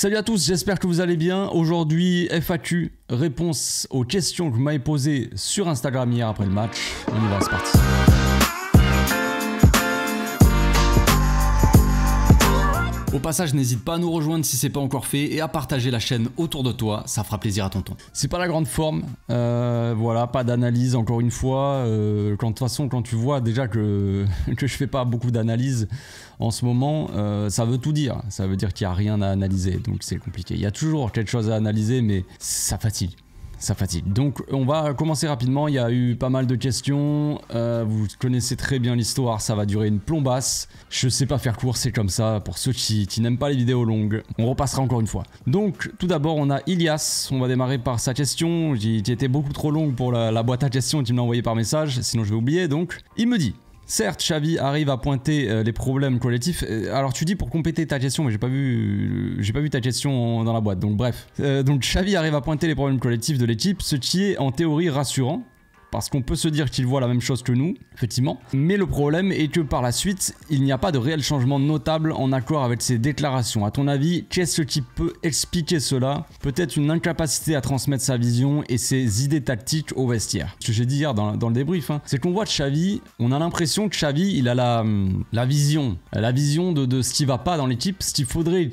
Salut à tous, j'espère que vous allez bien. Aujourd'hui, FAQ, réponse aux questions que vous m'avez posées sur Instagram hier après le match. On y va, c'est parti. Au passage, n'hésite pas à nous rejoindre si c'est pas encore fait et à partager la chaîne autour de toi, ça fera plaisir à tonton. C'est pas la grande forme, euh, voilà, pas d'analyse encore une fois. Euh, quand de toute façon, quand tu vois déjà que, que je fais pas beaucoup d'analyse en ce moment, euh, ça veut tout dire. Ça veut dire qu'il n'y a rien à analyser, donc c'est compliqué. Il y a toujours quelque chose à analyser, mais ça fatigue. Ça fatigue. Donc on va commencer rapidement, il y a eu pas mal de questions, euh, vous connaissez très bien l'histoire, ça va durer une plombasse. Je sais pas faire court, c'est comme ça, pour ceux qui, n'aiment pas les vidéos longues, on repassera encore une fois. Donc tout d'abord on a Ilias, on va démarrer par sa question, qui, était beaucoup trop longue pour la, boîte à questions qu'il m'a envoyé par message, sinon je vais oublier donc. Il me dit, Certes, Xavi arrive à pointer euh, les problèmes collectifs. Euh, alors tu dis pour compléter ta question, mais j'ai pas vu, euh, j'ai pas vu ta question dans la boîte. Donc bref, donc Xavi arrive à pointer les problèmes collectifs de l'équipe, ce qui est en théorie rassurant parce qu'on peut se dire qu'il voit la même chose que nous, effectivement. Mais le problème est que par la suite, il n'y a pas de réel changement notable en accord avec ses déclarations. À ton avis, qu'est-ce qui peut expliquer cela Peut-être une incapacité à transmettre sa vision et ses idées tactiques au vestiaire. Ce que j'ai dit hier dans, le débrief, hein, c'est qu'on voit Xavi, on a l'impression que Xavi, il a la, hum, vision, la vision de, ce qui va pas dans l'équipe, ce qu'il faudrait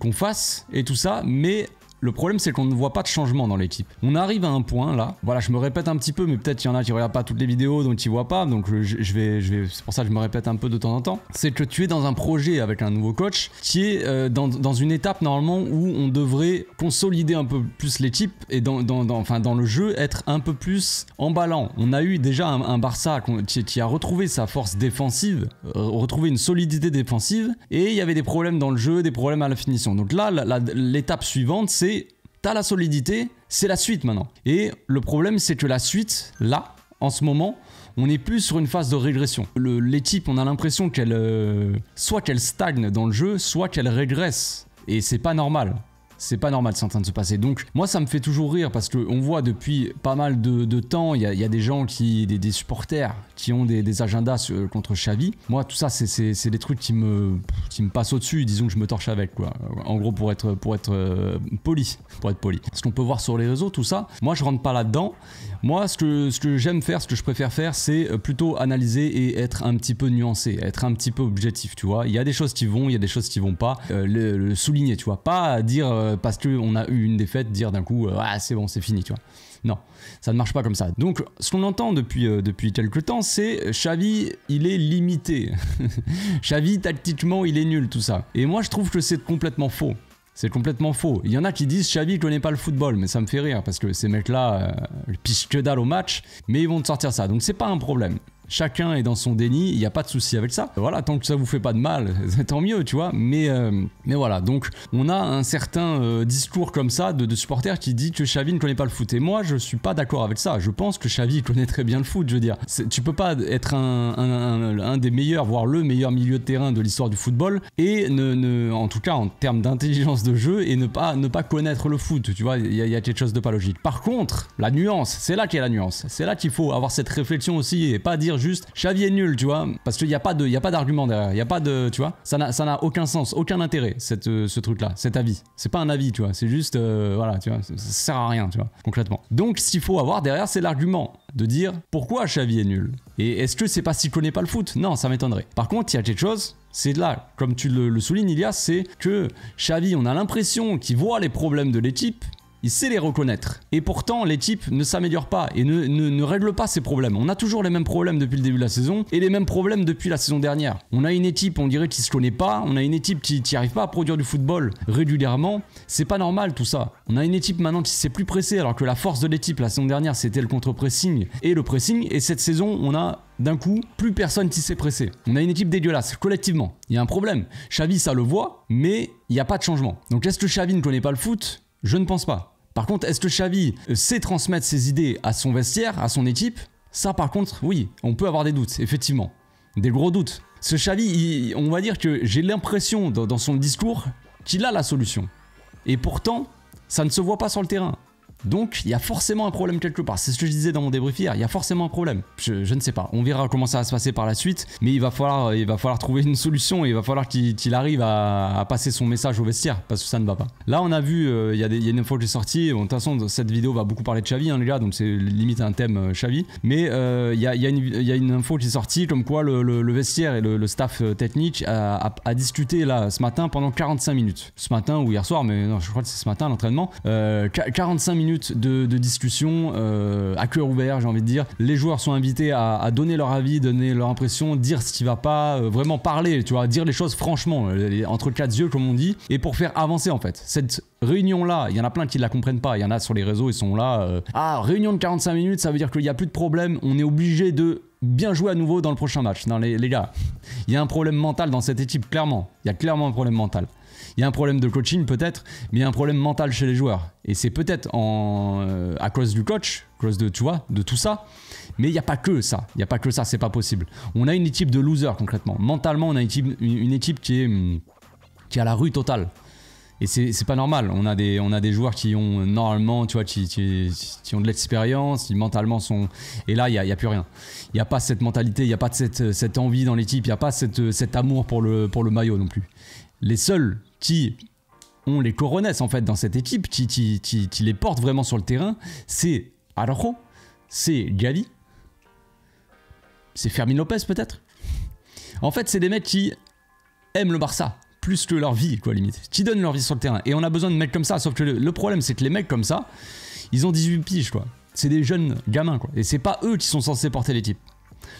qu'on fasse et tout ça, mais le problème, c'est qu'on ne voit pas de changement dans l'équipe. On arrive à un point là. Voilà, je me répète un petit peu, mais peut-être qu'il y en a qui regardent pas toutes les vidéos, donc ils voient pas. Donc je, vais, je vais. C'est pour ça que je me répète un peu de temps en temps. C'est que tu es dans un projet avec un nouveau coach qui est euh, dans, dans, une étape normalement où on devrait consolider un peu plus l'équipe et dans, dans, enfin, dans le jeu être un peu plus emballant. On a eu déjà un, Barça qui, a retrouvé sa force défensive, euh, retrouvé une solidité défensive, et il y avait des problèmes dans le jeu, des problèmes à la finition. Donc là, l'étape suivante, c'est t'as la solidité, c'est la suite maintenant. Et le problème, c'est que la suite, là, en ce moment, on n'est plus sur une phase de régression. Le, les on a l'impression qu'elle... Euh, soit qu'elle stagne dans le jeu, soit qu'elle régresse. Et c'est pas normal. C'est pas normal, c'est en train de se passer. Donc, moi, ça me fait toujours rire parce qu'on voit depuis pas mal de, temps, il y, a des gens qui, des supporters qui ont des, agendas contre Xavi. Moi, tout ça, c'est des trucs qui me, qui me passent au-dessus. Disons que je me torche avec, quoi. En gros, pour être, pour être euh, poli. Pour être poli. Ce qu'on peut voir sur les réseaux, tout ça, moi, je rentre pas là-dedans. Moi, ce que, ce que j'aime faire, ce que je préfère faire, c'est euh, plutôt analyser et être un petit peu nuancé, être un petit peu objectif, tu vois. Il y a des choses qui vont, il y a des choses qui vont pas. Euh, le, souligner, tu vois. Pas dire, parce parce qu'on a eu une défaite, dire d'un coup, ah, c'est bon, c'est fini, tu vois. Non, ça ne marche pas comme ça. Donc, ce qu'on entend depuis, depuis quelques temps, c'est euh, Xavi, il est limité. Xavi, tactiquement, il est nul, tout ça. Et moi, je trouve que c'est complètement faux. C'est complètement faux. Il y en a qui disent Xavi connaît pas le football, mais ça me fait rire parce que ces mecs-là euh, ils pichent que dalle au match, mais ils vont te sortir ça. Donc c'est pas un problème chacun est dans son déni, il n'y a pas de souci avec ça. Voilà, tant que ça vous fait pas de mal, tant mieux, tu vois. Mais, euh, mais voilà, donc on a un certain euh, discours comme ça de, supporters qui dit que Xavi ne connaît pas le foot. Et moi, je suis pas d'accord avec ça. Je pense que Xavi connaît très bien le foot, je veux dire. Tu peux pas être un, des meilleurs, voire le meilleur milieu de terrain de l'histoire du football, et en tout cas en termes d'intelligence de jeu, et ne pas, ne pas connaître le foot, tu vois. Il y, y, a quelque chose de pas logique. Par contre, la nuance, c'est là qu'est la nuance. C'est là qu'il faut avoir cette réflexion aussi, et pas dire juste Xavi est nul, tu vois, parce qu'il n'y a pas de, y a pas d'argument derrière, il y a pas de, tu vois, ça n'a, ça n'a aucun sens, aucun intérêt, euh, ce truc-là, cet avis. C'est pas un avis, tu vois, c'est juste, euh, voilà, tu vois, ça, sert à rien, tu vois, concrètement. Donc, s'il faut avoir derrière, c'est l'argument de dire pourquoi Xavi est nul. Et est-ce que c'est parce qu'il connaît pas le foot Non, ça m'étonnerait. Par contre, il y a quelque chose c'est là, comme tu le, soulignes, il y a, c'est que Xavi, on a l'impression qu'il voit les problèmes de l'équipe, il sait les reconnaître. Et pourtant, l'équipe ne s'améliore pas et ne, règle pas ses problèmes. On a toujours les mêmes problèmes depuis le début de la saison et les mêmes problèmes depuis la saison dernière. On a une équipe, on dirait, qui se connaît pas. On a une équipe qui arrive pas à produire du football régulièrement. C'est pas normal tout ça. On a une équipe maintenant qui s'est plus pressée alors que la force de l'équipe la saison dernière, c'était le contre-pressing et le pressing. Et cette saison, on a d'un coup, plus personne qui s'est pressé. On a une équipe dégueulasse, collectivement. Il y a un problème. Xavi, ça le voit, mais il n'y a pas de changement. Donc est-ce que Xavi ne connaît pas le foot Je ne pense pas. Par contre, est-ce que Xavi euh, sait transmettre ses idées à son vestiaire, à son équipe Ça, par contre, oui, on peut avoir des doutes, effectivement. Des gros doutes. Ce Xavi, on va dire que j'ai l'impression dans son discours qu'il a la solution. Et pourtant, ça ne se voit pas sur le terrain. Donc il y a forcément un problème quelque part. C'est ce que je disais dans mon débrief hier. Il y a forcément un problème. Je, ne sais pas. On verra comment ça va se passer par la suite. Mais il va falloir, il va falloir trouver une solution et il va falloir qu'il arrive à, passer son message au vestiaire parce que ça ne va pas. Là on a vu, euh, il, y a une info que j'ai sortie de toute façon cette vidéo va beaucoup parler de Chavi hein, les Donc c'est limite un thème Chavi euh, Mais euh, il, y a, une, info qui est sortie comme quoi le, vestiaire et le, staff technique a, discuté là ce matin pendant 45 minutes. Ce matin ou hier soir, mais non, je crois que c'est ce matin l'entraînement. 45 minutes de, discussion euh, à cœur ouvert, j'ai envie de dire. Les joueurs sont invités à, donner leur avis, donner leur impression, dire ce qui va pas, euh, vraiment parler, tu vois, dire les choses franchement, euh, entre quatre yeux comme on dit, et pour faire avancer en fait. Cette réunion-là, il y en a plein qui ne la comprennent pas, il y en a sur les réseaux, ils sont là, à ah, réunion de 45 minutes, ça veut dire qu'il n'y a plus de problème, on est obligé de bien jouer à nouveau dans le prochain match. Non les, les gars, il y a un problème mental dans cette équipe, clairement. Il y a clairement un problème mental. Il y a un problème de coaching peut-être, mais il y a un problème mental chez les joueurs. Et c'est peut-être euh, à cause du coach, cause de, tu vois, de tout ça. Mais il n'y a pas que ça. Il n'y a pas que ça, c'est pas possible. On a une équipe de losers concrètement. Mentalement, on a une équipe, une équipe qui est hmm, qui à la rue totale. Et c'est pas normal. On a, des, on a des joueurs qui ont euh, normalement, tu vois, qui, qui, ont de l'expérience, qui mentalement sont. Et là, il n'y a, a, plus rien. Il n'y a pas cette mentalité, il n'y a pas cette, cette envie dans l'équipe, il n'y a pas cette, euh, cet amour pour le, pour le maillot non plus. Les seuls qui ont les coronesses en fait dans cette équipe, qui, les portent vraiment sur le terrain, c'est Arrojo, c'est Gali, c'est Fermin Lopez peut-être. En fait, c'est des mecs qui aiment le Barça plus que leur vie, quoi, limite. Qui donnent leur vie sur le terrain. Et on a besoin de mecs comme ça. Sauf que le, le problème, c'est que les mecs comme ça, ils ont 18 piges, quoi. C'est des jeunes gamins, quoi. Et c'est pas eux qui sont censés porter l'équipe.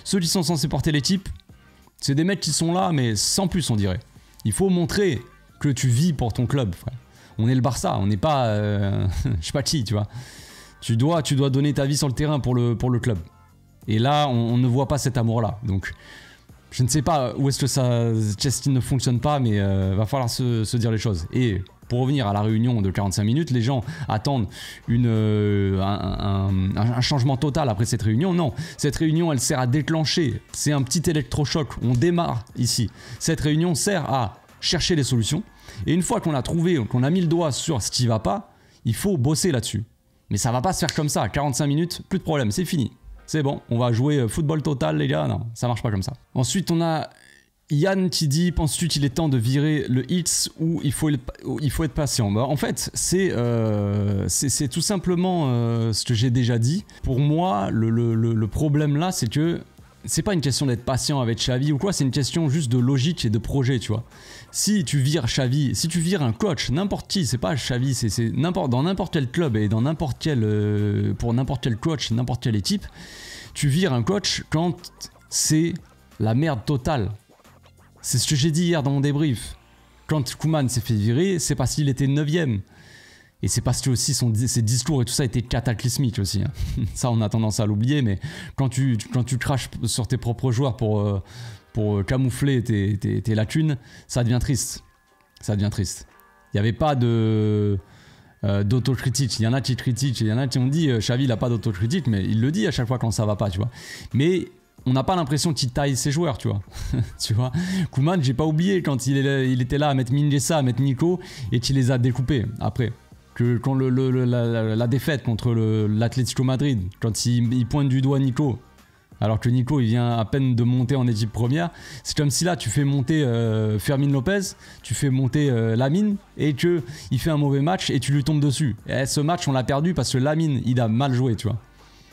Ceux qui sont censés porter l'équipe, c'est des mecs qui sont là, mais sans plus, on dirait. Il faut montrer que tu vis pour ton club, On est le Barça, on n'est pas, euh, je sais pas qui, tu vois. Tu dois, tu dois donner ta vie sur le terrain pour le, pour le club. Et là, on, ne voit pas cet amour-là. Donc, je ne sais pas où est-ce que ça, Chestin ne fonctionne pas, mais euh, va falloir se, dire les choses. Et pour revenir à la réunion de 45 minutes, les gens attendent une, euh, un, un, changement total après cette réunion. Non, cette réunion, elle sert à déclencher. C'est un petit électrochoc. On démarre ici. Cette réunion sert à chercher les solutions, et une fois qu'on a trouvé, qu'on a mis le doigt sur ce qui va pas, il faut bosser là-dessus. Mais ça va pas se faire comme ça, 45 minutes, plus de problème, c'est fini. C'est bon, on va jouer euh, football total les gars, non, ça marche pas comme ça. Ensuite on a Yann qui dit Penses-tu qu'il est temps de virer le hits ou il faut, il faut être patient bah, En fait, c'est euh, tout simplement euh, ce que j'ai déjà dit. Pour moi, le, le problème là, c'est que c'est pas une question d'être patient avec Xavi ou quoi, c'est une question juste de logique et de projet, tu vois. Si tu vires Xavi, si tu vires un coach, n'importe qui, c'est pas Xavi, c'est n'importe dans n'importe quel club et dans n'importe quel euh, pour n'importe quel coach, n'importe quelle équipe, tu vires un coach quand c'est la merde totale. C'est ce que j'ai dit hier dans mon débrief. Quand Kuman s'est fait virer, c'est parce qu'il était 9ème. Et c'est parce que aussi son, ses discours et tout ça étaient cataclysmiques aussi. Hein. ça, on a tendance à l'oublier, mais quand tu, quand tu craches sur tes propres joueurs pour, euh, pour euh, camoufler tes, lacunes, ça devient triste. Ça devient triste. Il n'y avait pas de euh, d'autocritique. Il y en a qui critiquent, il y en a qui ont dit, Xavi, il n'a pas d'autocritique, mais il le dit à chaque fois quand ça va pas, tu vois. Mais on n'a pas l'impression qu'il taille ses joueurs, tu vois. tu vois, Kuman, j'ai pas oublié quand il, il, était là à mettre Mingessa, à mettre Nico, et qu'il les a découpés après que quand la, défaite contre l'Atlético Madrid, quand il, pointe du doigt Nico, alors que Nico il vient à peine de monter en équipe première, c'est comme si là tu fais monter euh, Fermin Lopez, tu fais monter euh, Lamine et que il fait un mauvais match et tu lui tombes dessus. Et ce match on l'a perdu parce que Lamine il a mal joué, tu vois.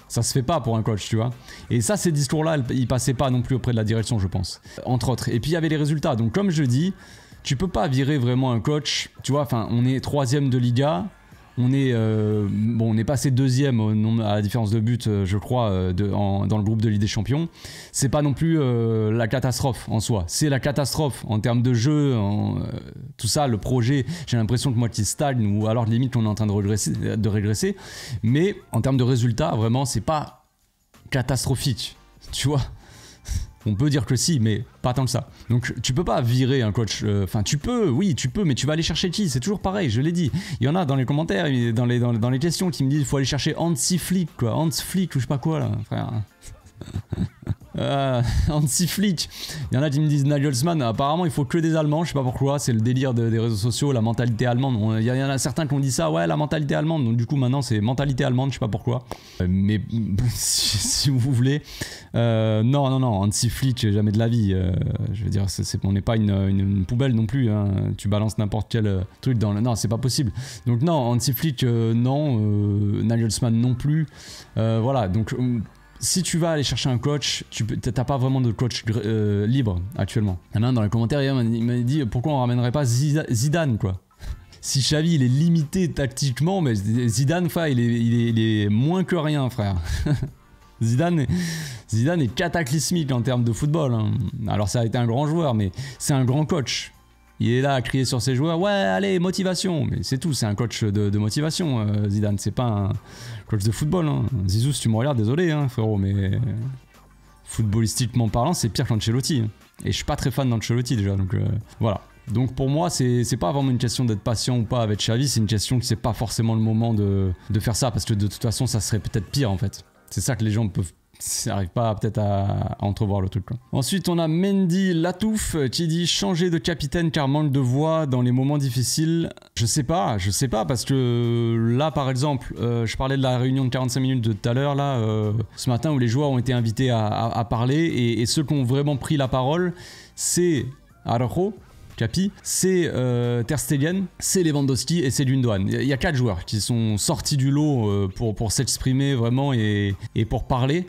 Ça se fait pas pour un coach, tu vois. Et ça, ces discours-là, ils passaient pas non plus auprès de la direction, je pense. Entre autres. Et puis il y avait les résultats. Donc comme je dis, tu peux pas virer vraiment un coach. Tu vois, enfin, on est troisième de Liga. On est, euh, bon, on est passé deuxième à la différence de but, euh, je crois, euh, de, dans le groupe de Ligue des Champions. C'est pas non plus la catastrophe en soi. C'est la catastrophe en termes de jeu, tout ça, le projet. J'ai l'impression que moi moitié stagne ou alors limite qu'on est en train de régresser, de régresser. Mais en termes de résultats, vraiment, c'est pas catastrophique. Tu vois on peut dire que si, mais pas tant que ça. Donc tu peux pas virer un coach. Euh, enfin, tu peux, oui, tu peux, mais tu vas aller chercher qui C'est toujours pareil, je l'ai dit. Il y en a dans les commentaires, dans les, dans, les questions qui me disent il faut aller chercher Hansi Flick, quoi. Hans Flick ou je sais pas quoi, là, frère. Euh, anti-flic. Il y en a qui me disent Nagelsmann. Apparemment, il faut que des Allemands. Je sais pas pourquoi. C'est le délire des réseaux sociaux, la mentalité allemande. Il y, en a certains qui ont dit ça. Ouais, la mentalité allemande. Donc, du coup, maintenant, c'est mentalité allemande. Je sais pas pourquoi. Euh, mais si, vous voulez. Euh, non, non, non. Anti-flic, jamais de la vie. Euh, je veux dire, c'est on n'est pas une, poubelle non plus. Hein. Tu balances n'importe quel truc dans le. Non, c'est pas possible. Donc, non, anti-flic, non. Nagelsmann non plus. voilà. Donc si tu vas aller chercher un coach, tu n'as pas vraiment de coach euh, libre actuellement. Il y en a dans les commentaires il m'a dit pourquoi on ramènerait pas Zidane quoi. Si Xavi il est limité tactiquement, mais Zidane il, est, moins que rien frère. Zidane, Zidane est cataclysmique en termes de football. Hein. Alors ça a été un grand joueur, mais c'est un grand coach. Il est là à crier sur ses joueurs, ouais, allez, motivation. Mais c'est tout, c'est un coach de, motivation, euh, Zidane. C'est pas un coach de football. Hein. Zizou, si tu me regardes, désolé, hein, frérot, mais footballistiquement parlant, c'est pire qu'Ancelotti. Hein. Et je suis pas très fan d'Ancelotti déjà, donc euh, voilà. Donc pour moi, c'est pas vraiment une question d'être patient ou pas avec Xavi, c'est une question que c'est pas forcément le moment de, faire ça, parce que de toute façon, ça serait peut-être pire en fait. C'est ça que les gens peuvent ça n'arrive pas peut-être à, entrevoir le truc. Ensuite, on a Mendy Latouf euh, qui dit changer de capitaine car manque de voix dans les moments difficiles. Je sais pas, je sais pas parce que là, par exemple, euh, je parlais de la réunion de 45 minutes de tout à l'heure là, euh, ce matin où les joueurs ont été invités à, parler et, ceux qui ont vraiment pris la parole, c'est Araujo, Capi, c'est euh, c'est Lewandowski et c'est Lundoan. Il y a quatre joueurs qui sont sortis du lot pour, pour s'exprimer vraiment et, et, pour parler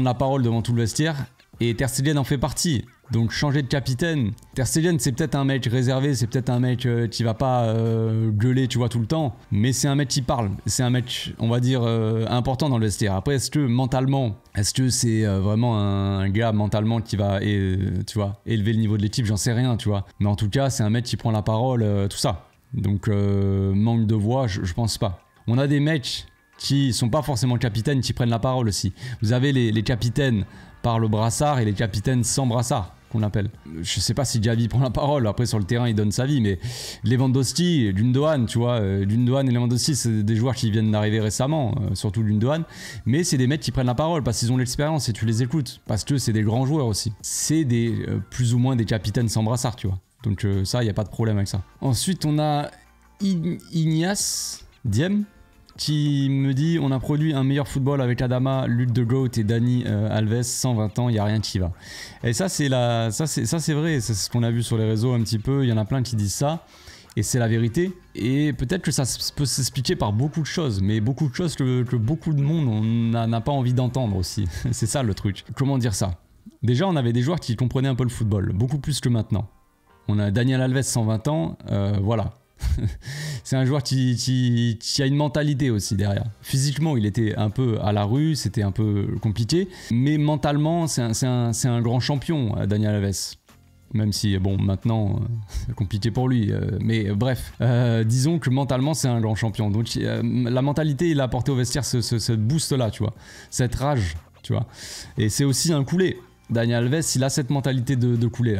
la parole devant tout le vestiaire. Et Tercelien en fait partie. Donc changer de capitaine. Tercelien c'est peut-être un mec réservé, c'est peut-être un mec euh, qui va pas euh, gueuler, tu vois, tout le temps. Mais c'est un mec qui parle. C'est un mec, on va dire, euh, important dans le vestiaire. Après, est-ce que mentalement, est-ce que c'est vraiment un gars mentalement qui va, tu vois, élever le niveau de l'équipe J'en sais rien, tu vois. Mais en tout cas, c'est un mec qui prend la parole, tout ça. Donc manque de voix, je, je pense pas. On a des mecs qui sont pas forcément capitaines qui prennent la parole aussi. Vous avez les, capitaines par le brassard et les capitaines sans brassard qu'on appelle. Je sais pas si Gavi prend la parole, après sur le terrain il donne sa vie, mais Lewandowski, Lundoan, tu vois, Lundoan euh, et Lewandowski, c'est des joueurs qui viennent d'arriver récemment, euh, surtout Lundoan, mais c'est des mecs qui prennent la parole parce qu'ils ont l'expérience et tu les écoutes, parce que c'est des grands joueurs aussi. C'est des euh, plus ou moins des capitaines sans brassard, tu vois. Donc ça, il n'y a pas de problème avec ça. Ensuite, on a Ignace Diem, qui me dit on a produit un meilleur football avec Adama, Lutte de Goat et Dani euh, Alves, 120 ans, il n'y a rien qui va. Et ça c'est la ça c'est ça c'est vrai, c'est ce qu'on a vu sur les réseaux un petit peu, il y en a plein qui disent ça et c'est la vérité et peut-être que ça peut s'expliquer par beaucoup de choses, mais beaucoup de choses que, beaucoup de monde n'a pas envie d'entendre aussi. c'est ça le truc. Comment dire ça Déjà, on avait des joueurs qui comprenaient un peu le football, beaucoup plus que maintenant. On a Daniel Alves 120 ans, euh, voilà. c'est un joueur qui, a une mentalité aussi derrière. Physiquement, il était un peu à la rue, c'était un peu compliqué, mais mentalement, c'est un, grand champion, euh, Daniel Aves, Même si, bon, maintenant, euh, c'est compliqué pour lui. Euh, mais bref, disons que mentalement, c'est un grand champion. Donc, la mentalité, il a apporté au vestiaire ce, ce boost-là, tu vois. Cette rage, tu vois. Et c'est aussi un coulé. Daniel Alves, il a cette mentalité de, couler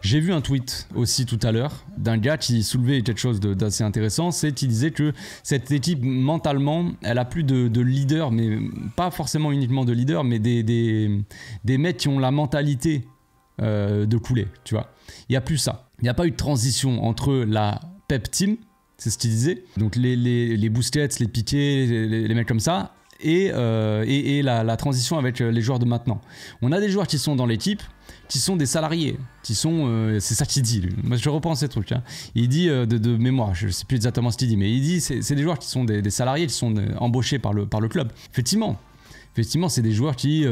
J'ai vu un tweet aussi tout à l'heure d'un gars qui soulevait quelque chose d'assez intéressant, c'est qu'il disait que cette équipe mentalement, elle a plus de, leader, mais pas forcément uniquement de leader, mais des, des, des mecs qui ont la mentalité euh, de couler, tu vois. Il n'y a plus ça. Il n'y a pas eu de transition entre la pep team, c'est ce qu'il disait, donc les, les, les piquets, les les mecs comme ça, et, euh, la, transition avec euh, les joueurs de maintenant. On a des joueurs qui sont dans l'équipe, qui sont des salariés, qui sont... Euh, c'est ça qu'il dit, lui. Moi, je reprends ces trucs. Hein. Il dit, de, mémoire, je ne sais plus exactement ce qu'il dit, mais il dit, c'est des joueurs qui sont des, salariés, qui sont embauchés par le, par le club. Effectivement, effectivement, c'est des joueurs qui,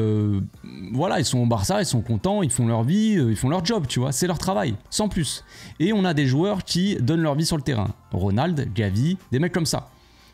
voilà, ils sont au Barça, ils sont contents, ils font leur vie, ils font leur job, tu vois, c'est leur travail, sans plus. Et on a des joueurs qui donnent leur vie sur le terrain. Ronald, Gavi, des mecs comme ça.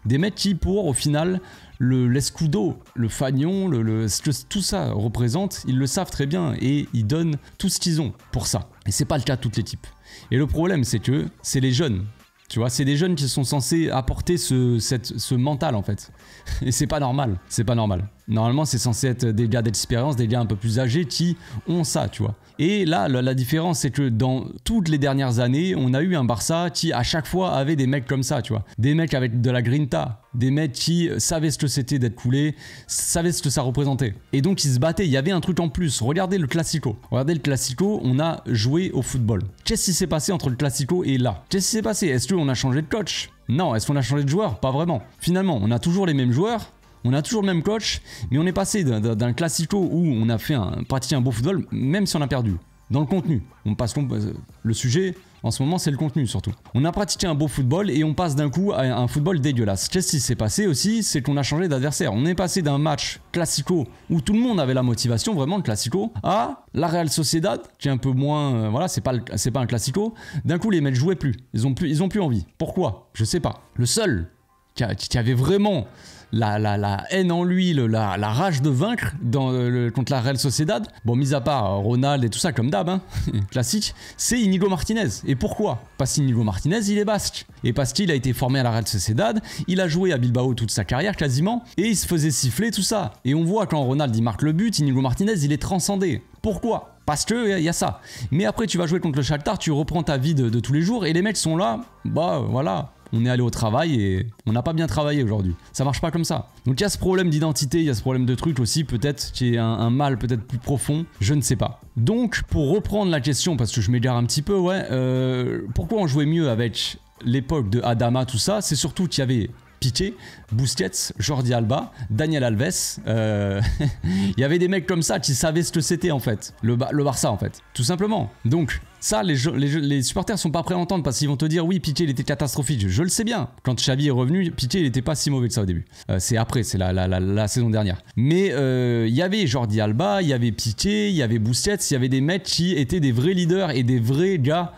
Des mecs qui, pour, au final, le l'escudo, le fanion, le, tout ça représente, ils le savent très bien et ils donnent tout ce qu'ils ont pour ça. Et c'est pas le cas de toutes les types. Et le problème, c'est que c'est les jeunes. Tu vois, c'est des jeunes qui sont censés apporter ce, ce mental en fait. Et c'est pas normal. C'est pas normal. Normalement, c'est censé être des gars d'expérience, des gars un peu plus âgés qui ont ça, tu vois. Et là, la, différence, c'est que dans toutes les dernières années, on a eu un Barça qui, à chaque fois, avait des mecs comme ça, tu vois. Des mecs avec de la grinta, des mecs qui savaient ce que c'était d'être coulé, savaient ce que ça représentait. Et donc ils se battaient, il y avait un truc en plus. Regardez le Classico. Regardez le Classico, on a joué au football. Qu'est-ce qui s'est passé entre le Classico et là Qu'est-ce qui s'est passé Est-ce qu'on a changé de coach non, est-ce qu'on a changé de joueur Pas vraiment. Finalement, on a toujours les mêmes joueurs, on a toujours le même coach, mais on est passé d'un classico où on a fait un, pratiqué un beau football, même si on a perdu. Dans le contenu, on passe euh, le sujet en ce moment, c'est le contenu surtout. On a pratiqué un beau football et on passe d'un coup à un football dégueulasse. Qu'est-ce qui s'est passé aussi C'est qu'on a changé d'adversaire. On est passé d'un match classico où tout le monde avait la motivation, vraiment le classico, à la Real Sociedad, qui est un peu moins. Euh, voilà, c'est pas, pas un classico. D'un coup, les mecs jouaient plus. Ils ont plus, ils ont plus envie. Pourquoi Je sais pas. Le seul qui avait vraiment la, haine en lui, la, rage de vaincre euh, contre la Real Sociedad, bon, mis à part euh, Ronald et tout ça, comme d'hab, hein, classique, c'est Inigo Martinez. Et pourquoi Parce qu'Inigo Martinez, il est basque. Et parce qu'il a été formé à la Real Sociedad, il a joué à Bilbao toute sa carrière quasiment, et il se faisait siffler tout ça. Et on voit quand Ronald il marque le but, Inigo Martinez, il est transcendé. Pourquoi parce que il y a ça. Mais après, tu vas jouer contre le Shakhtar, tu reprends ta vie de tous les jours et les mecs sont là, bah voilà, on est allé au travail et on n'a pas bien travaillé aujourd'hui. Ça marche pas comme ça. Donc il y a ce problème d'identité, il y a ce problème de truc aussi, peut-être qui est un, un mal peut-être plus profond, je ne sais pas. Donc pour reprendre la question, parce que je m'égare un petit peu, ouais, euh, pourquoi on jouait mieux avec l'époque de Adama, tout ça C'est surtout qu'il y avait Piqué, Busquets, Jordi Alba, Daniel Alves. Euh, il y avait des mecs comme ça qui savaient ce que c'était en fait, le, Barça en fait, tout simplement. Donc ça, les, supporters les, supporters sont pas prêts à entendre parce qu'ils vont te dire oui, Piqué il était catastrophique. Je, le sais bien. Quand Xavi est revenu, Piqué il était pas si mauvais que ça au début. Euh, c'est après, c'est la, saison dernière. Mais euh, il y avait Jordi Alba, il y avait Piqué, il y avait Busquets, il y avait des mecs qui étaient des vrais leaders et des vrais gars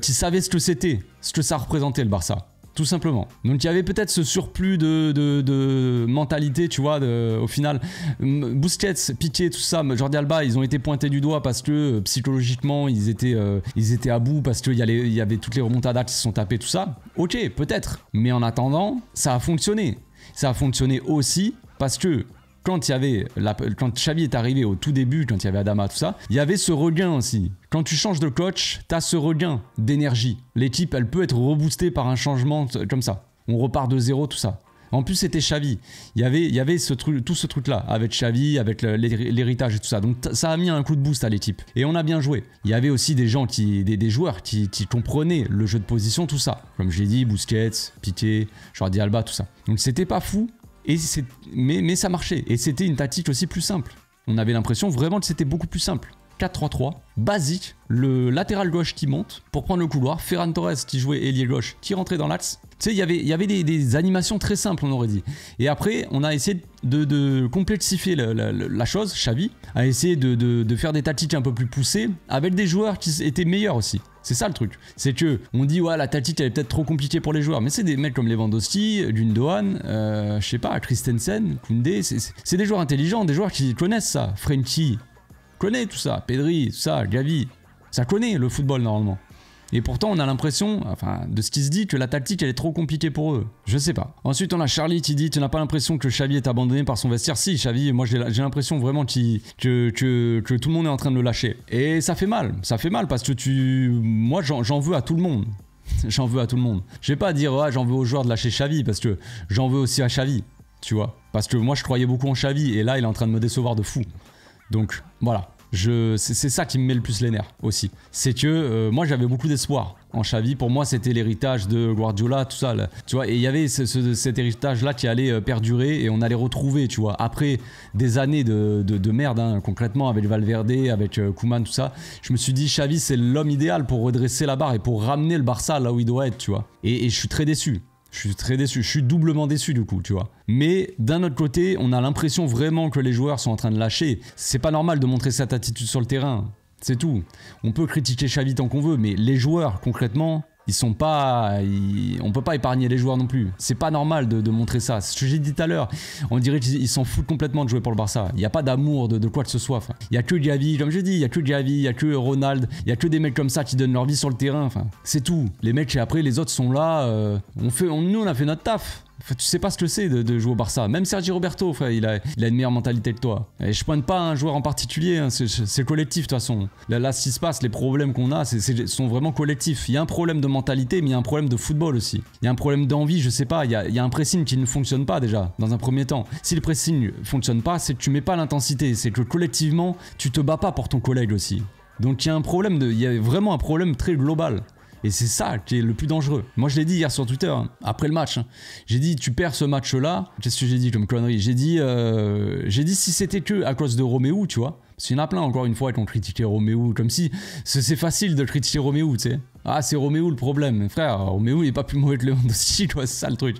qui savaient ce que c'était, ce que ça représentait le Barça tout simplement. Donc il y avait peut-être ce surplus de, mentalité, tu vois, au final. Busquets, Piqué, tout ça, Jordi Alba, ils ont été pointés du doigt parce que euh, psychologiquement, ils étaient, euh, ils étaient à bout parce qu'il y, y avait toutes les remontadas qui se sont tapées, tout ça. Ok, peut-être. Mais en attendant, ça a fonctionné. Ça a fonctionné aussi parce que quand il y avait quand Xavi est arrivé au tout début, quand il y avait Adama, tout ça, il y avait ce regain aussi. Quand tu changes de coach, tu as ce regain d'énergie. L'équipe, elle peut être reboostée par un changement comme ça. On repart de zéro, tout ça. En plus, c'était Xavi. Il y avait, il y avait ce truc, tout ce truc-là avec Xavi, avec l'héritage et tout ça. Donc ça a mis un coup de boost à l'équipe. Et on a bien joué. Il y avait aussi des gens, qui, des, joueurs qui, qui, comprenaient le jeu de position, tout ça. Comme j'ai dit, Busquets, Piqué, Jordi Alba, tout ça. Donc c'était pas fou, mais, mais ça marchait. Et c'était une tactique aussi plus simple. On avait l'impression vraiment que c'était beaucoup plus simple. 4-3-3, basique, le latéral gauche qui monte pour prendre le couloir, Ferran Torres qui jouait ailier gauche, qui rentrait dans l'axe, tu sais, il y avait des, animations très simples, on aurait dit. Et après, on a essayé de, complexifier la, chose, Xavi a essayé de, faire des tactiques un peu plus poussées, avec des joueurs qui étaient meilleurs aussi. C'est ça le truc. C'est que on dit, ouais, la tactique, elle est peut-être trop compliquée pour les joueurs. Mais c'est des mecs comme Lewandowski, Gundogan, euh, je sais pas, Christensen, Koundé. C'est des joueurs intelligents, des joueurs qui connaissent ça. Frenkie connaît tout ça. Pedri, tout ça, Gavi. Ça connaît le football normalement. Et pourtant, on a l'impression, enfin, de ce qui se dit, que la tactique elle est trop compliquée pour eux. Je sais pas. Ensuite, on a Charlie qui dit Tu n'as pas l'impression que Xavi est abandonné par son vestiaire Si, Xavi, moi j'ai l'impression vraiment que, tout le monde est en train de le lâcher. Et ça fait mal, ça fait mal parce que tu. Moi j'en veux à tout le monde. j'en veux à tout le monde. Je vais pas dire ah, j'en veux aux joueurs de lâcher Xavi parce que j'en veux aussi à Xavi, tu vois. Parce que moi je croyais beaucoup en Xavi et là il est en train de me décevoir de fou. Donc voilà, c'est ça qui me met le plus les nerfs aussi. C'est que euh, moi j'avais beaucoup d'espoir en Xavi. Pour moi c'était l'héritage de Guardiola, tout ça. Tu vois, et il y avait cet héritage-là qui allait euh, perdurer et on allait retrouver, tu vois, après des années de, de, merde, hein, concrètement, avec Valverde, avec euh, Kuman, tout ça. Je me suis dit, Xavi c'est l'homme idéal pour redresser la barre et pour ramener le Barça là où il doit être, tu vois. et je suis très déçu. Je suis très déçu, je suis doublement déçu du coup, tu vois. Mais d'un autre côté, on a l'impression vraiment que les joueurs sont en train de lâcher. C'est pas normal de montrer cette attitude sur le terrain, c'est tout. On peut critiquer Xavi tant qu'on veut, mais les joueurs, concrètement, ils sont pas, on peut pas épargner les joueurs non plus. C'est pas normal de, montrer ça. Ce que j'ai dit tout à l'heure, on dirait qu'ils s'en foutent complètement de jouer pour le Barça. Il n'y a pas d'amour de, quoi que ce soit. il y a que Gavi, comme je dis, il y a que Gavi, il y a que Ronald, il y a que des mecs comme ça qui donnent leur vie sur le terrain. Enfin, c'est tout. Les mecs et après les autres sont là. Euh, on fait, nous on a fait notre taf tu sais pas ce que c'est de, jouer au Barça. Même Sergi Roberto, frère, il, a, une meilleure mentalité que toi. Et je pointe pas un joueur en particulier, hein, c'est collectif de toute façon. Là, ce qui se passe, les problèmes qu'on a, c'est sont vraiment collectifs. Il y a un problème de mentalité, mais il y a un problème de football aussi. Il y a un problème d'envie, je sais pas. Il y, a, un pressing qui ne fonctionne pas déjà, dans un premier temps. Si le pressing ne fonctionne pas, c'est que tu mets pas l'intensité. C'est que collectivement, tu te bats pas pour ton collègue aussi. Donc il y a un problème, il y a vraiment un problème très global. Et c'est ça qui est le plus dangereux. Moi, je l'ai dit hier sur Twitter, hein, après le match. Hein. J'ai dit, tu perds ce match-là. Qu'est-ce que j'ai dit comme connerie J'ai dit, euh, j'ai dit si c'était que à cause de Roméo, tu vois. Parce qu'il y en a plein, encore une fois, qui ont critiqué Roméo, comme si c'est facile de critiquer Roméo, tu sais. Ah, c'est Roméo le problème. frère, Roméo, il est pas plus mauvais que Lewandowski, quoi. C'est ça le truc.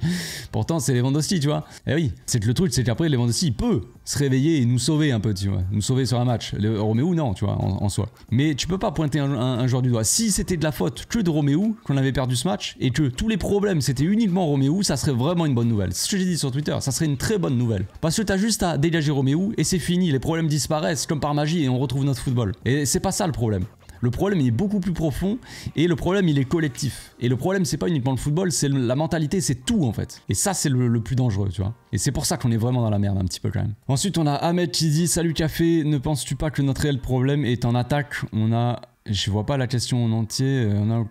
Pourtant, c'est Lewandowski, tu vois. Eh oui, c'est le truc, c'est qu'après, Lewandowski, il peut se réveiller et nous sauver un peu, tu vois. Nous sauver sur un match. Le, Roméo, non, tu vois, en, soi. Mais tu peux pas pointer un, joueur du doigt. Si c'était de la faute que de Roméo, qu'on avait perdu ce match, et que tous les problèmes, c'était uniquement Roméo, ça serait vraiment une bonne nouvelle. C'est ce que j'ai dit sur Twitter. Ça serait une très bonne nouvelle. Parce que t'as juste à dégager Roméo et c'est fini. Les problèmes disparaissent comme par magie et on retrouve notre football. Et c'est pas ça le problème. Le problème il est beaucoup plus profond et le problème il est collectif. Et le problème c'est pas uniquement le football, c'est la mentalité, c'est tout en fait. Et ça c'est le, plus dangereux, tu vois. Et c'est pour ça qu'on est vraiment dans la merde un petit peu quand même. Ensuite on a Ahmed qui dit Salut Café, ne penses-tu pas que notre réel problème est en attaque On a je vois pas la question en entier. Euh, on n'a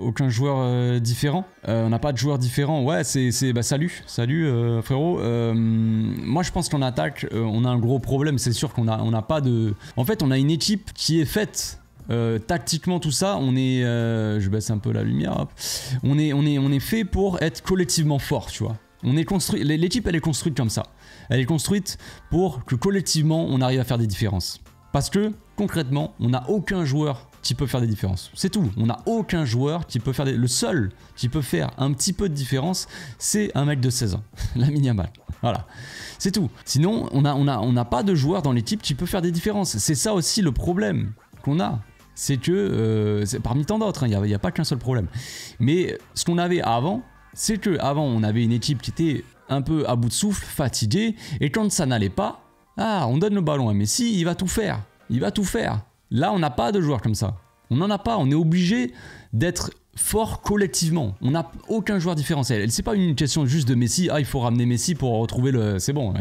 aucun joueur euh, différent. Euh, on n'a pas de joueur différent. Ouais, c'est bah, salut, salut frérot. moi, je pense qu'en attaque, on a un gros problème. C'est sûr qu'on a on n'a pas de. En fait, on a une équipe qui est faite euh, tactiquement tout ça, on est, euh, je baisse un peu la lumière, on est, on est, on est fait pour être collectivement fort, tu vois. On est construit, l'équipe elle est construite comme ça. Elle est construite pour que collectivement on arrive à faire des différences. Parce que concrètement, on n'a aucun joueur qui peut faire des différences. C'est tout. On n'a aucun joueur qui peut faire des. Le seul qui peut faire un petit peu de différence, c'est un mec de 16 ans. la mini amal, Voilà. C'est tout. Sinon, on n'a on a, on a pas de joueur dans l'équipe qui peut faire des différences. C'est ça aussi le problème qu'on a c'est que, euh, parmi tant d'autres, il hein, n'y a, pas qu'un seul problème. Mais ce qu'on avait avant, c'est que avant on avait une équipe qui était un peu à bout de souffle, fatiguée, et quand ça n'allait pas, ah, on donne le ballon à Messi, il va tout faire, il va tout faire. Là, on n'a pas de joueurs comme ça. On n'en a pas, on est obligé d'être fort collectivement. On n'a aucun joueur différentiel. C'est pas une question juste de Messi. Ah, il faut ramener Messi pour retrouver le. C'est bon,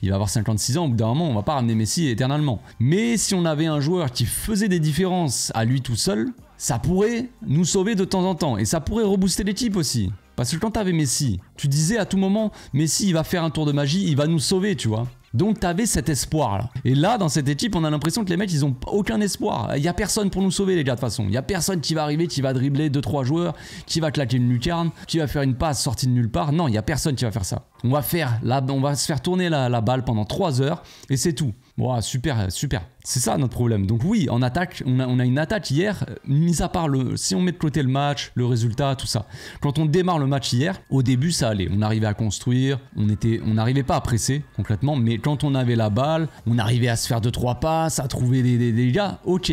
il, va avoir 56 ans. Au bout d'un moment, on va pas ramener Messi éternellement. Mais si on avait un joueur qui faisait des différences à lui tout seul, ça pourrait nous sauver de temps en temps. Et ça pourrait rebooster l'équipe aussi. Parce que quand tu avais Messi, tu disais à tout moment Messi, il va faire un tour de magie, il va nous sauver, tu vois. Donc t'avais cet espoir là. Et là, dans cette équipe, on a l'impression que les mecs, ils ont aucun espoir. Il n'y a personne pour nous sauver les gars de toute façon. Il n'y a personne qui va arriver, qui va dribbler 2-3 joueurs, qui va claquer une lucarne, qui va faire une passe sortie de nulle part. Non, il y a personne qui va faire ça. On va faire on va se faire tourner la, balle pendant 3 heures et c'est tout. Bon, super, super. C'est ça notre problème. Donc oui, en attaque, on a, une attaque hier, mis à part le, si on met de côté le match, le résultat, tout ça. Quand on démarre le match hier, au début ça allait. On arrivait à construire, on était, on n'arrivait pas à presser complètement. mais quand on avait la balle, on arrivait à se faire 2-3 passes, à trouver des, des, gars, ok.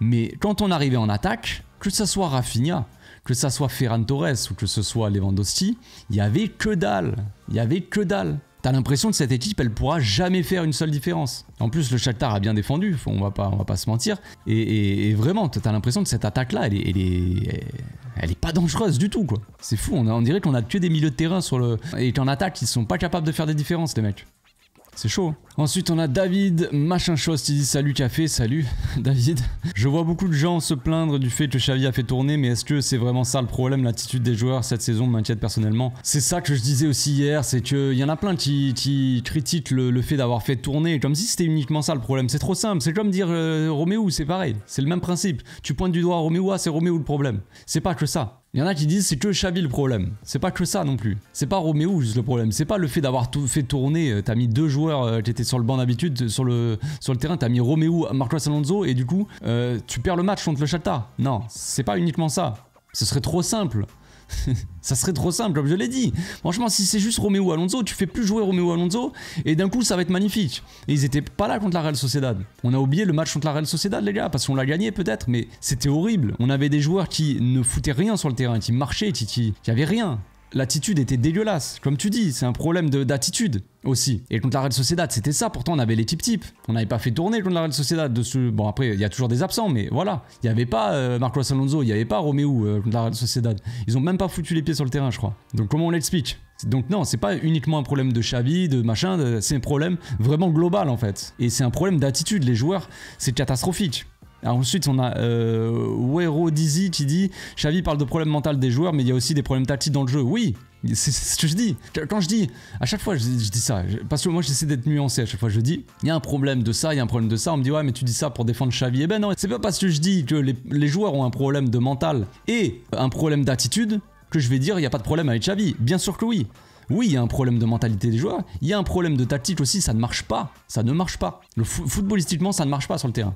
Mais quand on arrivait en attaque, que ça soit Rafinha, que ça soit Ferran Torres ou que ce soit Lewandowski, il y avait que dalle. Il y avait que dalle. T'as l'impression que cette équipe, elle pourra jamais faire une seule différence. En plus, le Shakhtar a bien défendu, on va pas, on va pas se mentir. Et, vraiment, t'as l'impression que cette attaque-là, elle est, elle, est, pas dangereuse du tout, quoi. C'est fou, on, a, dirait qu'on a que des milieux de terrain sur le... Et qu'en attaque, ils sont pas capables de faire des différences, les mecs. C'est chaud. Hein. Ensuite, on a David Machin Chose qui dit Salut Café, salut David. Je vois beaucoup de gens se plaindre du fait que Xavi a fait tourner, mais est-ce que c'est vraiment ça le problème L'attitude des joueurs cette saison m'inquiète personnellement. C'est ça que je disais aussi hier c'est qu'il y en a plein qui, critiquent le, fait d'avoir fait tourner, comme si c'était uniquement ça le problème. C'est trop simple. C'est comme dire euh, Roméo, c'est pareil. C'est le même principe. Tu pointes du doigt Roméo, ah, c'est Roméo le problème. C'est pas que ça. Il y en a qui disent c'est que Xavi le problème. C'est pas que ça non plus. C'est pas Roméo juste le problème. C'est pas le fait d'avoir tout fait tourner. Euh, t'as mis deux joueurs euh, qui étaient sur le banc d'habitude, euh, sur le, sur le terrain. T'as mis Roméo, Marcos Alonso et du coup, tu perds le match contre le Chalta Non, c'est pas uniquement ça. Ce serait trop simple. ça serait trop simple, comme je l'ai dit. Franchement, si c'est juste Romeo Alonso, tu fais plus jouer Romeo Alonso et d'un coup, ça va être magnifique. Et ils étaient pas là contre la Real Sociedad. On a oublié le match contre la Real Sociedad, les gars, parce qu'on l'a gagné peut-être, mais c'était horrible. On avait des joueurs qui ne foutaient rien sur le terrain, qui marchaient, qui, qui, qui avaient rien l'attitude était dégueulasse. Comme tu dis, c'est un problème d'attitude aussi. Et contre la Real Sociedad, c'était ça. Pourtant, on avait les tip On n'avait pas fait tourner contre la Real Sociedad. De Bon, après, il y a toujours des absents, mais voilà. Il n'y avait pas euh, Marcos Alonso, il n'y avait pas Romeo euh, contre la Real Sociedad. Ils n'ont même pas foutu les pieds sur le terrain, je crois. Donc, comment on l'explique donc non, c'est pas uniquement un problème de Xavi, de machin, c'est un problème vraiment global en fait. Et c'est un problème d'attitude, les joueurs, c'est catastrophique ensuite, on a euh, Wero Dizzy qui dit Xavi parle de problèmes mentaux des joueurs, mais il y a aussi des problèmes tactiques dans le jeu. Oui, c'est ce que je dis. Quand je dis, à chaque fois, je, dis ça, parce que moi j'essaie d'être nuancé à chaque fois. Je dis, il y a un problème de ça, il y a un problème de ça. On me dit, ouais, mais tu dis ça pour défendre Xavi. Eh ben non, c'est pas parce que je dis que les, joueurs ont un problème de mental et un problème d'attitude que je vais dire, il n'y a pas de problème avec Xavi. Bien sûr que oui. Oui, il y a un problème de mentalité des joueurs, il y a un problème de tactique aussi, ça ne marche pas. Ça ne marche pas. Le footballistiquement, ça ne marche pas sur le terrain.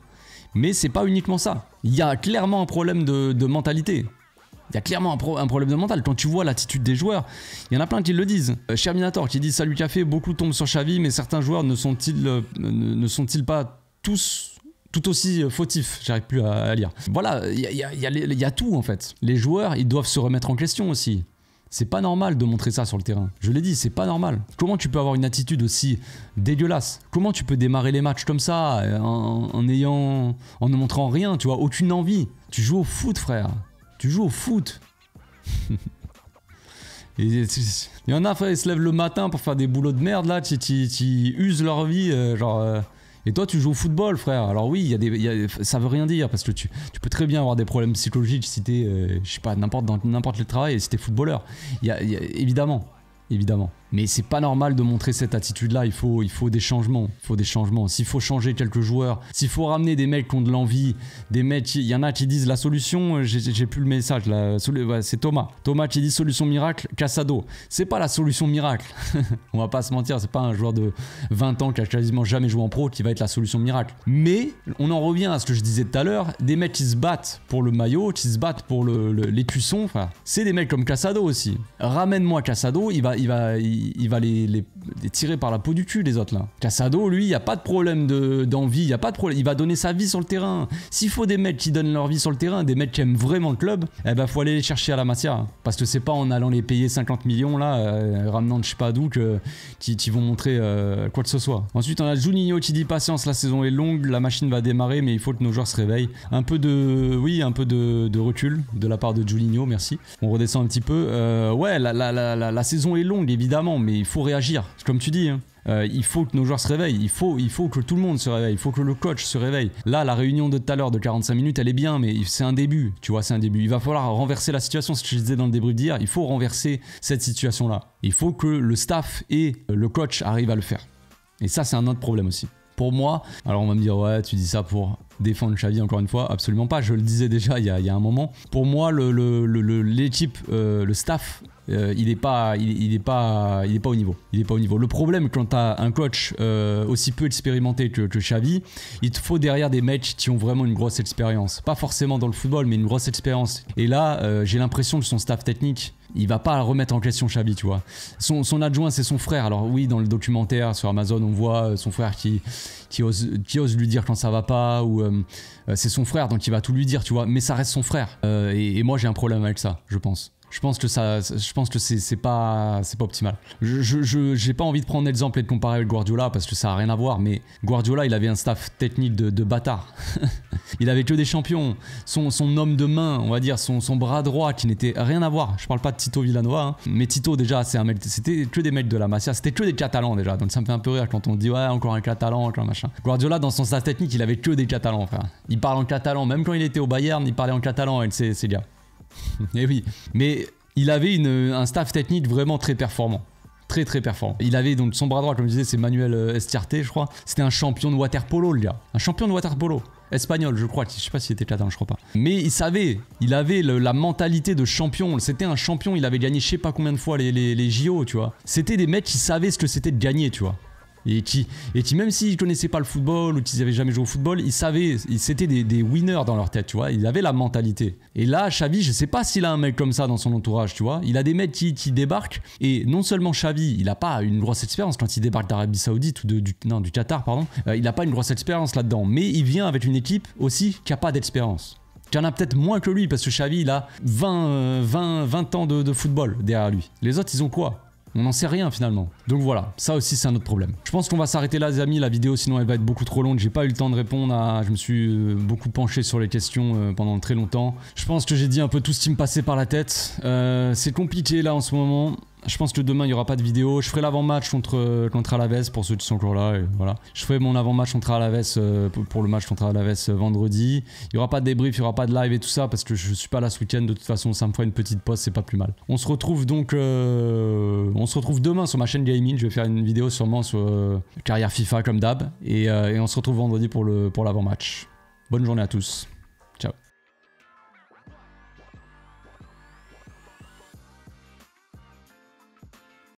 Mais c'est pas uniquement ça. Il y a clairement un problème de, mentalité. Il y a clairement un, problème de mental. Quand tu vois l'attitude des joueurs, il y en a plein qui le disent. Euh, Cherminator qui dit Salut Café, beaucoup tombent sur Chavi, mais certains joueurs ne sont-ils euh, ne, pas tous tout aussi euh, fautifs j'arrive plus à, lire. Voilà, il y a, tout en fait. Les joueurs, ils doivent se remettre en question aussi. C'est pas normal de montrer ça sur le terrain. Je l'ai dit, c'est pas normal. Comment tu peux avoir une attitude aussi dégueulasse Comment tu peux démarrer les matchs comme ça euh, en, ayant, en ne montrant rien, tu vois, aucune envie Tu joues au foot, frère. Tu joues au foot. Il y en a, frère, ils se lèvent le matin pour faire des boulots de merde là, ils usent leur vie, euh, genre. Euh, et toi, tu joues au football, frère. Alors oui, y a des, ça veut rien dire parce que tu, peux très bien avoir des problèmes psychologiques si t'es, euh, je sais pas, n'importe dans n'importe quel travail et si t'es footballeur. Il y a, évidemment, évidemment. Mais c'est pas normal de montrer cette attitude-là. Il faut, il faut des changements. Il faut des changements. S'il faut changer quelques joueurs, s'il faut ramener des mecs qui ont de l'envie, des mecs, il y en a qui disent la solution. Euh, j'ai plus le message. c'est Thomas. Thomas qui dit solution miracle, Cassado. C'est pas la solution miracle. On va pas se mentir. C'est pas un joueur de 20 ans qui a quasiment jamais joué en pro qui va être la solution miracle. Mais on en revient à ce que je disais tout à l'heure. Des mecs qui se battent pour le maillot, qui se battent pour le, les cuissons. Enfin, c'est des mecs comme Cassado aussi. Ramène-moi Cassado. Il va, il va il, va les, tirer par la peau du cul, les autres là. Casado, lui, il n'y a pas de problème d'envie, il y a pas de problème. Il va donner sa vie sur le terrain. S'il faut des mecs qui donnent leur vie sur le terrain, des mecs qui aiment vraiment le club, eh ben faut aller les chercher à la matière. Parce que c'est pas en allant les payer 50 millions là, euh, ramenant de je sais pas d'où, qu'ils vont montrer euh, quoi que ce soit. Ensuite, on a Juninho qui dit patience, la saison est longue, la machine va démarrer, mais il faut que nos joueurs se réveillent. Un peu de, oui, un peu de, recul de la part de Juninho, merci. On redescend un petit peu. Euh, ouais, la saison est longue, évidemment mais il faut réagir. Comme tu dis, hein. euh, il faut que nos joueurs se réveillent, il faut, il faut que tout le monde se réveille, il faut que le coach se réveille. Là, la réunion de tout à l'heure de 45 minutes, elle est bien, mais c'est un début, tu vois, c'est un début. Il va falloir renverser la situation, ce que je disais dans le débrief d'hier, il faut renverser cette situation-là. Il faut que le staff et le coach arrivent à le faire. Et ça, c'est un autre problème aussi. Pour moi, alors on va me dire, ouais, tu dis ça pour défendre Xavi encore une fois, absolument pas, je le disais déjà il y a, un moment. Pour moi, l'équipe, le, le euh, staff euh, il n'est pas, il, pas, il pas au niveau. Il est pas au niveau. Le problème quand tu as un coach euh, aussi peu expérimenté que, que Xavi, il te faut derrière des mecs qui ont vraiment une grosse expérience. Pas forcément dans le football, mais une grosse expérience. Et là, euh, j'ai l'impression que son staff technique, il va pas remettre en question Xavi, tu vois. Son, adjoint, c'est son frère. Alors oui, dans le documentaire sur Amazon, on voit son frère qui, qui, ose, lui dire quand ça va pas, ou c'est son frère, donc il va tout lui dire, tu vois. Mais ça reste son frère. et, moi, j'ai un problème avec ça, je pense je pense que ça, je pense que c'est pas, c'est pas optimal. Je, j'ai pas envie de prendre l'exemple et de comparer avec Guardiola parce que ça a rien à voir, mais Guardiola, il avait un staff technique de, bâtard. il avait que des champions. Son, son, homme de main, on va dire, son, bras droit qui n'était rien à voir. Je parle pas de Tito Villanova, hein. mais Tito déjà, c'est un c'était que des mecs de la Masia, c'était que des Catalans déjà. Donc ça me fait un peu rire quand on dit ouais encore un Catalan, machin. Guardiola dans son staff technique, il avait que des Catalans, frère. Il parle en catalan, même quand il était au Bayern, il parlait en catalan Et c'est, ses gars. Eh oui, mais il avait un staff technique vraiment très performant. Très très performant. Il avait donc son bras droit, comme je disais, c'est Manuel euh, Estiarte, je crois. C'était un champion de waterpolo, le gars. Un champion de waterpolo. Espagnol, je crois. Je sais pas s'il était cadin, je crois pas. Mais il savait, il avait la mentalité de champion. C'était un champion, il avait gagné je sais pas combien de fois les, les, les JO, tu vois. C'était des mecs qui savaient ce que c'était de gagner, tu vois et qui, et même s'ils connaissaient pas le football ou qu'ils avaient jamais joué au football, ils savaient, ils, c'était des, winners dans leur tête, tu vois. Ils avaient la mentalité. Et là, Xavi, je sais pas s'il a un mec comme ça dans son entourage, tu vois. Il a des mecs qui, débarquent et non seulement Xavi, il a pas une grosse expérience quand il débarque d'Arabie Saoudite ou du, non, du Qatar, pardon. Euh, il a pas une grosse expérience là-dedans, mais il vient avec une équipe aussi qui a pas d'expérience. tu en a peut-être moins que lui parce que Xavi il a 20, 20, 20 ans de, football derrière lui. Les autres ils ont quoi on n'en sait rien finalement. Donc voilà, ça aussi c'est un autre problème. Je pense qu'on va s'arrêter là les amis, la vidéo sinon elle va être beaucoup trop longue. J'ai pas eu le temps de répondre à... Je me suis euh, beaucoup penché sur les questions euh, pendant très longtemps. Je pense que j'ai dit un peu tout ce qui me passait par la tête. Euh, c'est compliqué là en ce moment. Je pense que demain, il n'y aura pas de vidéo. Je ferai l'avant-match contre, contre Alaves pour ceux qui sont encore là. voilà. Je ferai mon avant-match contre Alaves euh, pour le match contre Alaves euh, vendredi. Il n'y aura pas de débrief, il n'y aura pas de live et tout ça parce que je ne suis pas là ce week-end. De toute façon, ça me fera une petite pause, c'est pas plus mal. On se retrouve donc. Euh, on se retrouve demain sur ma chaîne Gaming. Je vais faire une vidéo sûrement sur carrière FIFA comme d'hab. Et, on se retrouve vendredi pour l'avant-match. Bonne journée à tous.